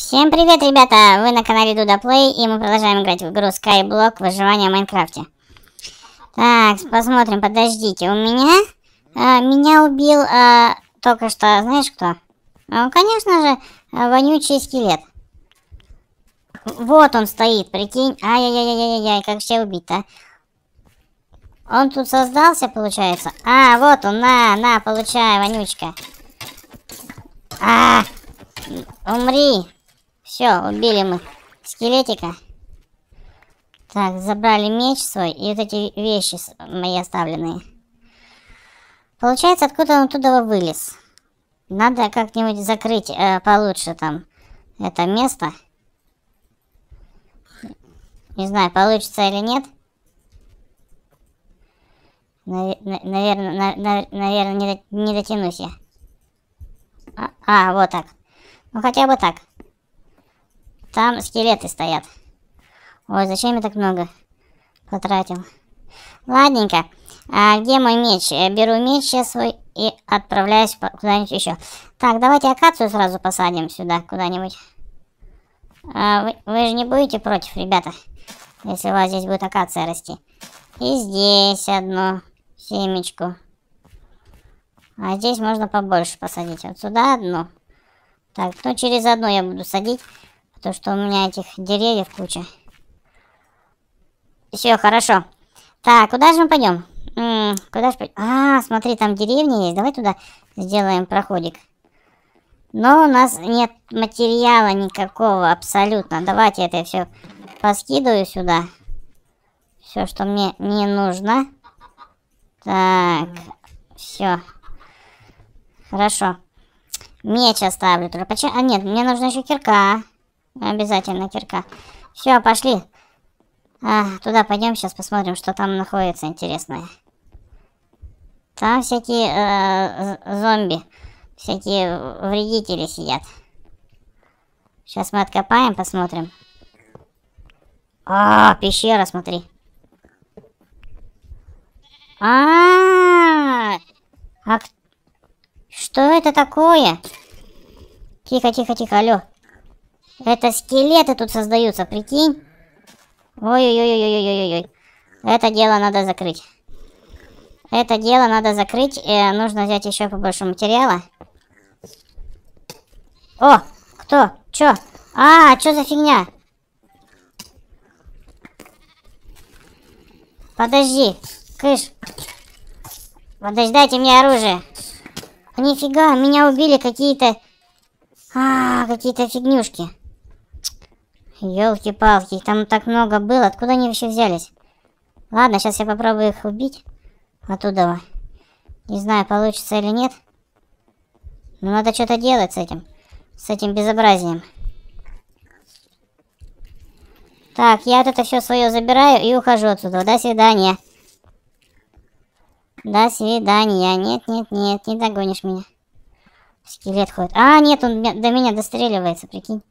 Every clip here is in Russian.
Всем привет, ребята! Вы на канале Дуда Плей, и мы продолжаем играть в игру Skyblock Выживание в Майнкрафте. Так, посмотрим, подождите. У меня... А, меня убил а, только что, знаешь кто? А, ну, конечно же, а, вонючий скелет. Вот он стоит, прикинь. Ай-яй-яй-яй-яй, как все убить-то? Он тут создался, получается? А, вот он, на, на, получай, вонючка. А, умри. Все, убили мы скелетика. Так, забрали меч свой и вот эти вещи мои оставленные. Получается, откуда он оттуда вылез. Надо как-нибудь закрыть э, получше там это место. Не знаю, получится или нет. Наверное, наверное, не, не дотянусь я. А, а, вот так. Ну хотя бы так. Там скелеты стоят. Ой, зачем я так много потратил? Ладненько. А где мой меч? Я э, беру меч сейчас свой и отправляюсь куда-нибудь еще. Так, давайте акацию сразу посадим сюда куда-нибудь. А вы, вы же не будете против, ребята, если у вас здесь будет акация расти. И здесь одну семечку. А здесь можно побольше посадить. Вот сюда одну. Так, ну через одну я буду садить. Потому что у меня этих деревьев куча. Все, хорошо. Так, куда же мы пойдем? куда же А, смотри, там деревня есть. Давай туда сделаем проходик. Но у нас нет материала никакого абсолютно. Давайте это все поскидываю сюда. Все, что мне не нужно. Так, все. Хорошо. Меч оставлю только. А, нет, мне нужна еще кирка. Обязательно кирка. Все, пошли. А, туда пойдем, сейчас посмотрим, что там находится интересное. Там всякие э, зомби, всякие вредители сидят. Сейчас мы откопаем, посмотрим. А, пещера, смотри. А, -а, -а, а что это такое? Тихо, тихо, тихо, алло. Это скелеты тут создаются, прикинь. Ой-ой-ой-ой-ой-ой-ой. Это дело надо закрыть. Это дело надо закрыть. Э, нужно взять еще побольше материала. О, кто? Чё? А, что за фигня? Подожди, кыш. Подождайте мне оружие. Нифига, меня убили какие-то... А, какие-то фигнюшки. Ёлки-палки, их там так много было, откуда они вообще взялись? Ладно, сейчас я попробую их убить оттуда. Не знаю, получится или нет. Но надо что-то делать с этим, с этим безобразием. Так, я вот это все свое забираю и ухожу отсюда. До свидания. До свидания. Нет, нет, нет, не догонишь меня. Скелет ходит. А, нет, он до меня достреливается, прикинь.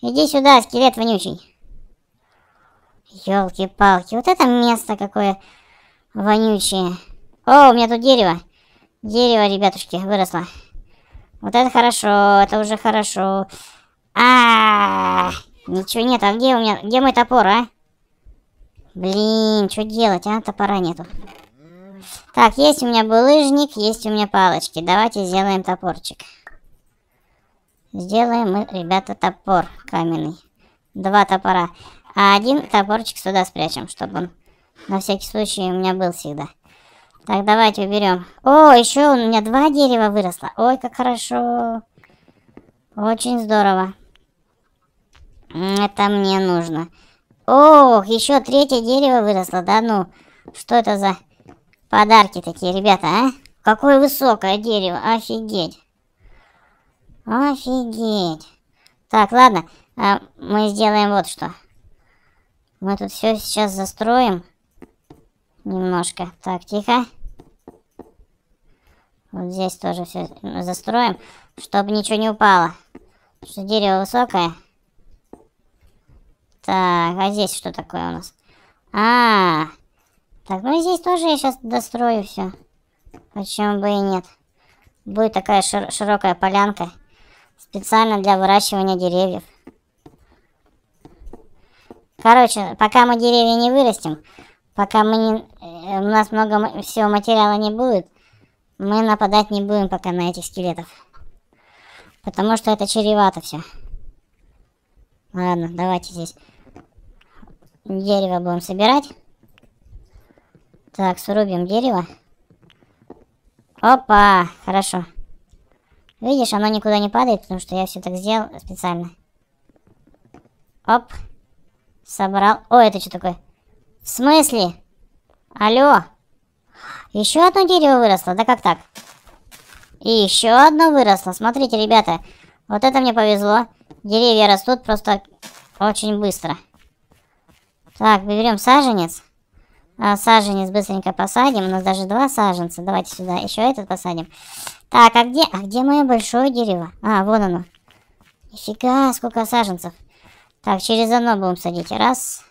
Иди сюда, скелет вонючий. Ёлки-палки, вот это место какое вонючее. О, у меня тут дерево. Дерево, ребятушки, выросло. Вот это хорошо, это уже хорошо. А, -а, -а, -а ничего нет, а где у меня, где мой топор, а? Блин, что делать, а? Топора нету. Так, есть у меня булыжник, есть у меня палочки. Давайте сделаем топорчик. Сделаем мы, ребята, топор каменный. Два топора. А один топорчик сюда спрячем, чтобы он на всякий случай у меня был всегда. Так, давайте уберем. О, еще у меня два дерева выросло. Ой, как хорошо. Очень здорово. Это мне нужно. Ох, еще третье дерево выросло. Да ну, что это за подарки такие, ребята, а? Какое высокое дерево, офигеть. Офигеть. Так, ладно, а мы сделаем вот что. Мы тут все сейчас застроим. Немножко. Так, тихо. Вот здесь тоже все застроим, чтобы ничего не упало. Потому что дерево высокое. Так, а здесь что такое у нас? А, -а, -а. так, ну здесь тоже я сейчас дострою все. Почему бы и нет? Будет такая шир широкая полянка специально для выращивания деревьев. Короче, пока мы деревья не вырастим, пока мы не, э, у нас много всего материала не будет, мы нападать не будем пока на этих скелетов. Потому что это чревато все. Ладно, давайте здесь дерево будем собирать. Так, срубим дерево. Опа, хорошо. Видишь, оно никуда не падает, потому что я все так сделал специально. Оп. Собрал. О, это что такое? В смысле? Алло. Еще одно дерево выросло. Да как так? И еще одно выросло. Смотрите, ребята. Вот это мне повезло. Деревья растут просто очень быстро. Так, берем саженец. А, саженец быстренько посадим. У нас даже два саженца. Давайте сюда еще этот посадим. Так, а где, а где мое большое дерево? А, вон оно. Нифига, сколько саженцев. Так, через одно будем садить. Раз.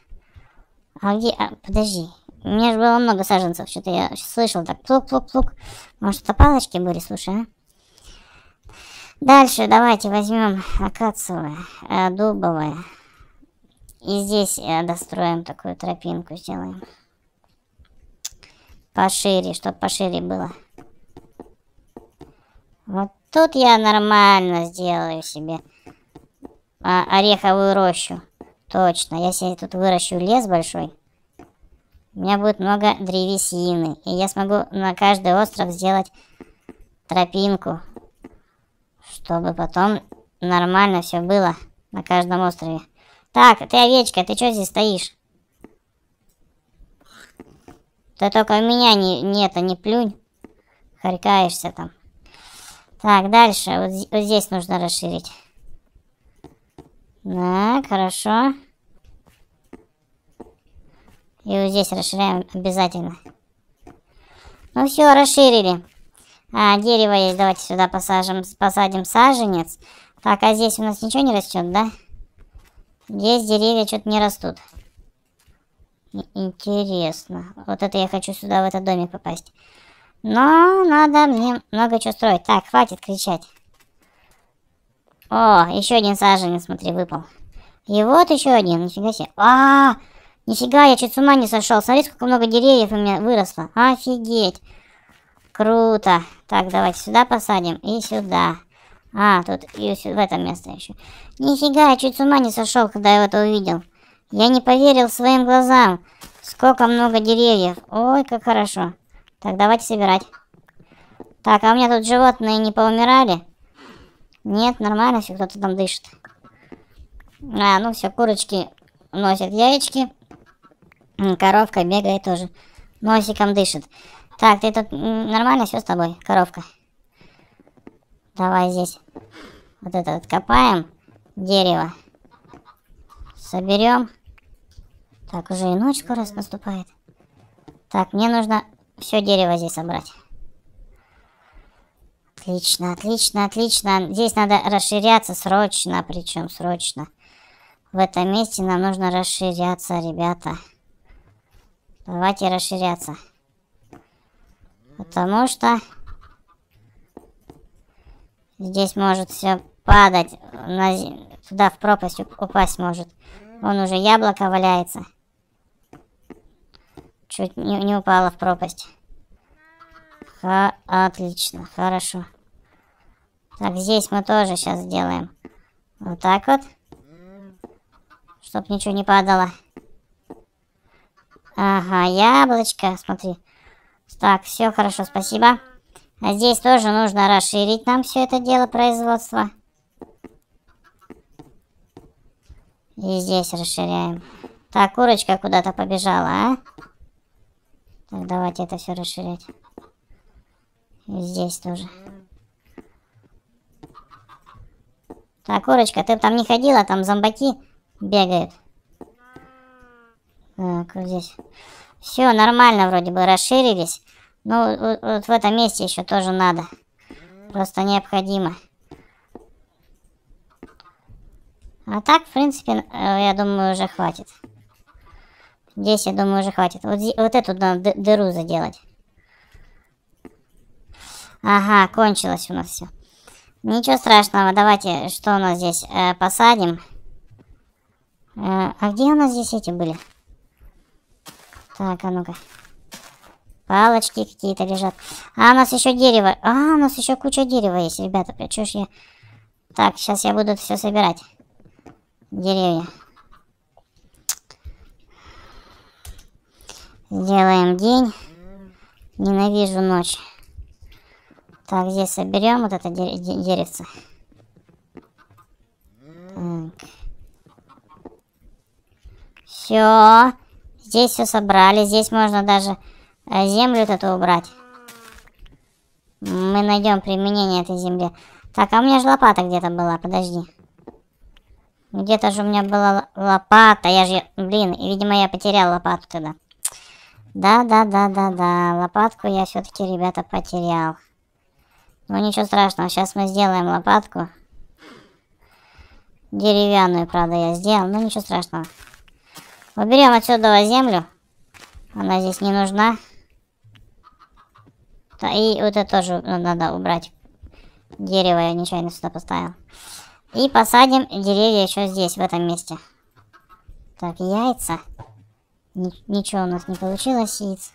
А где... А, подожди. У меня же было много саженцев. Что-то я слышал так. Плук-плук-плук. Может, это палочки были? Слушай, а? Дальше давайте возьмем акациевое, э, дубовое. И здесь э, достроим такую тропинку, сделаем. Пошире, чтобы пошире было. Вот тут я нормально сделаю себе а, ореховую рощу. Точно, я себе тут выращу лес большой. У меня будет много древесины. И я смогу на каждый остров сделать тропинку. Чтобы потом нормально все было на каждом острове. Так, а ты овечка, ты что здесь стоишь? Ты только у меня не, не это, не плюнь. Харькаешься там. Так, дальше. Вот, вот здесь нужно расширить. Так, хорошо. И вот здесь расширяем обязательно. Ну все, расширили. А, дерево есть. Давайте сюда посажем, посадим саженец. Так, а здесь у нас ничего не растет, да? Здесь деревья что-то не растут. Интересно. Вот это я хочу сюда, в этот домик попасть. Но надо мне много чего строить. Так, хватит кричать. О, еще один саженец, смотри, выпал. И вот еще один, нифига себе. А, -а, а, нифига, я чуть с ума не сошел. Смотри, сколько много деревьев у меня выросло. Офигеть. Круто. Так, давайте сюда посадим и сюда. А, тут и в этом место еще. Нифига, я чуть с ума не сошел, когда я это увидел. Я не поверил своим глазам. Сколько много деревьев. Ой, как хорошо. Так, давайте собирать. Так, а у меня тут животные не поумирали? Нет, нормально все, кто-то там дышит. А, ну все, курочки носят яички. Коровка бегает тоже. Носиком дышит. Так, ты тут нормально все с тобой, коровка? Давай здесь. Вот это вот копаем. Дерево. Соберем. Так, уже и ночь скоро наступает. Так, мне нужно все дерево здесь собрать. Отлично, отлично, отлично. Здесь надо расширяться срочно, причем срочно. В этом месте нам нужно расширяться, ребята. Давайте расширяться. Потому что здесь может все падать. На... Туда в пропасть упасть может. Он уже яблоко валяется. Чуть не, не упала в пропасть. Ха, отлично, хорошо. Так, здесь мы тоже сейчас сделаем. Вот так вот. Чтоб ничего не падало. Ага, яблочко, смотри. Так, все хорошо, спасибо. А здесь тоже нужно расширить нам все это дело производства. И здесь расширяем. Так, курочка куда-то побежала, а? Так ну, Давайте это все расширять. И здесь тоже. Так, курочка, ты там не ходила, там зомбаки бегают. Так, вот здесь. Все, нормально вроде бы, расширились. Ну, вот, вот в этом месте еще тоже надо. Просто необходимо. А так, в принципе, э, я думаю, уже хватит. Здесь, я думаю, уже хватит. Вот, вот эту надо дыру заделать. Ага, кончилось у нас все. Ничего страшного. Давайте, что у нас здесь? Э, посадим. Э, а где у нас здесь эти были? Так, а ну-ка. Палочки какие-то лежат. А, у нас еще дерево. А, у нас еще куча дерева есть, ребята. Что ж я... Так, сейчас я буду все собирать. Деревья. Делаем день. Ненавижу ночь. Так, здесь соберем вот это дерь деревце. Все. Здесь все собрали. Здесь можно даже э, землю вот эту убрать. Мы найдем применение этой земли. Так, а у меня же лопата где-то была. Подожди. Где-то же у меня была лопата. Я же, блин, видимо, я потерял лопату тогда. Да-да-да-да-да, лопатку я все-таки, ребята, потерял. Ну ничего страшного, сейчас мы сделаем лопатку. Деревянную, правда, я сделал, но ничего страшного. Уберем отсюда землю. Она здесь не нужна. Да, и вот это тоже э, надо убрать. Дерево я нечаянно сюда поставил. И посадим деревья еще здесь, в этом месте. Так, яйца ничего у нас не получилось яиц.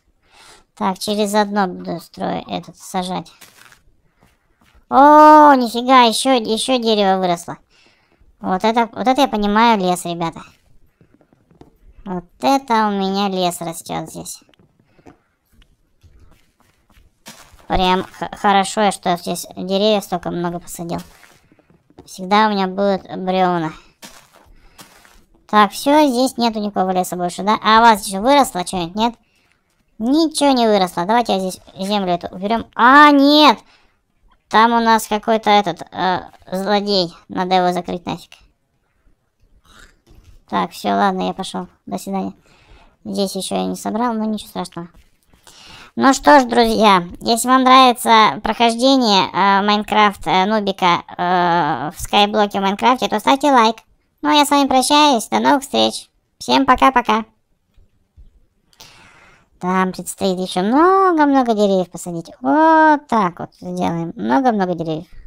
Так, через одно буду строй этот сажать. О, нифига, еще, еще дерево выросло. Вот это, вот это я понимаю лес, ребята. Вот это у меня лес растет здесь. Прям хорошо, что я здесь деревьев столько много посадил. Всегда у меня будут бревна. Так, все, здесь нету никакого леса больше, да? А у вас еще выросло что-нибудь, нет? Ничего не выросло. Давайте я здесь землю эту уберем. А, нет! Там у нас какой-то этот э, злодей. Надо его закрыть нафиг. Так, все, ладно, я пошел. До свидания. Здесь еще я не собрал, но ничего страшного. Ну что ж, друзья, если вам нравится прохождение э, Майнкрафт э, Нубика э, в скайблоке в Майнкрафте, то ставьте лайк. Ну, а я с вами прощаюсь. До новых встреч. Всем пока-пока. Там предстоит еще много-много деревьев посадить. Вот так вот сделаем. Много-много деревьев.